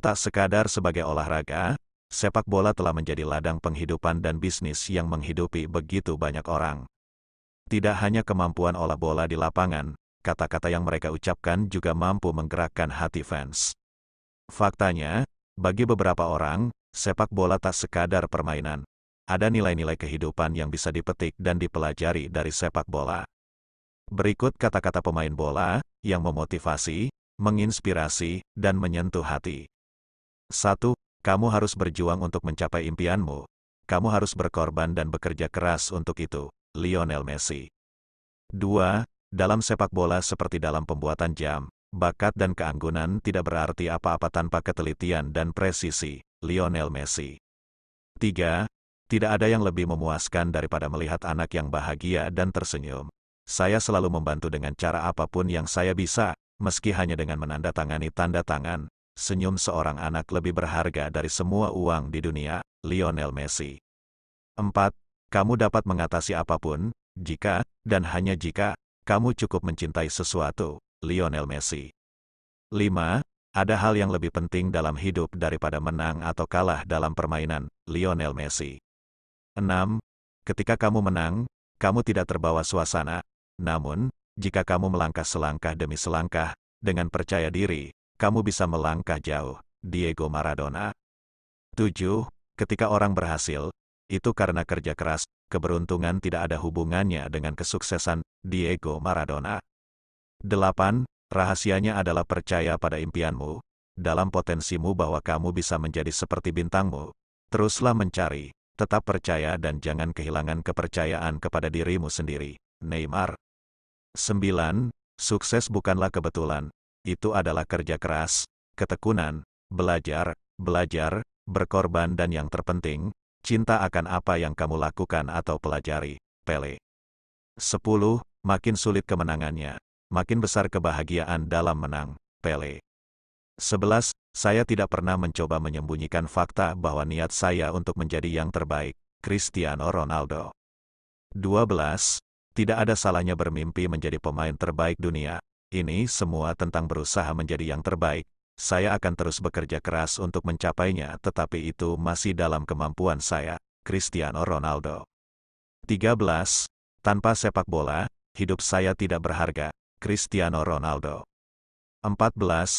Tak sekadar sebagai olahraga, sepak bola telah menjadi ladang penghidupan dan bisnis yang menghidupi begitu banyak orang. Tidak hanya kemampuan olah bola di lapangan, kata-kata yang mereka ucapkan juga mampu menggerakkan hati fans. Faktanya, bagi beberapa orang, sepak bola tak sekadar permainan. Ada nilai-nilai kehidupan yang bisa dipetik dan dipelajari dari sepak bola. Berikut kata-kata pemain bola yang memotivasi, menginspirasi, dan menyentuh hati. 1. Kamu harus berjuang untuk mencapai impianmu. Kamu harus berkorban dan bekerja keras untuk itu. Lionel Messi 2. Dalam sepak bola seperti dalam pembuatan jam, bakat dan keanggunan tidak berarti apa-apa tanpa ketelitian dan presisi. Lionel Messi 3. Tidak ada yang lebih memuaskan daripada melihat anak yang bahagia dan tersenyum. Saya selalu membantu dengan cara apapun yang saya bisa, meski hanya dengan menandatangani tanda tangan, senyum seorang anak lebih berharga dari semua uang di dunia, Lionel Messi. 4. Kamu dapat mengatasi apapun, jika, dan hanya jika, kamu cukup mencintai sesuatu, Lionel Messi. 5. Ada hal yang lebih penting dalam hidup daripada menang atau kalah dalam permainan, Lionel Messi. 6. Ketika kamu menang, kamu tidak terbawa suasana, namun, jika kamu melangkah selangkah demi selangkah, dengan percaya diri, kamu bisa melangkah jauh. Diego Maradona 7. Ketika orang berhasil, itu karena kerja keras, keberuntungan tidak ada hubungannya dengan kesuksesan Diego Maradona. 8. Rahasianya adalah percaya pada impianmu, dalam potensimu bahwa kamu bisa menjadi seperti bintangmu. Teruslah mencari, tetap percaya dan jangan kehilangan kepercayaan kepada dirimu sendiri. Neymar 9. Sukses bukanlah kebetulan, itu adalah kerja keras, ketekunan, belajar, belajar, berkorban dan yang terpenting, cinta akan apa yang kamu lakukan atau pelajari. Pele. 10. Makin sulit kemenangannya, makin besar kebahagiaan dalam menang. Pele. 11. Saya tidak pernah mencoba menyembunyikan fakta bahwa niat saya untuk menjadi yang terbaik. Cristiano Ronaldo. 12. Tidak ada salahnya bermimpi menjadi pemain terbaik dunia, ini semua tentang berusaha menjadi yang terbaik. Saya akan terus bekerja keras untuk mencapainya tetapi itu masih dalam kemampuan saya, Cristiano Ronaldo. 13. Tanpa sepak bola, hidup saya tidak berharga, Cristiano Ronaldo. 14.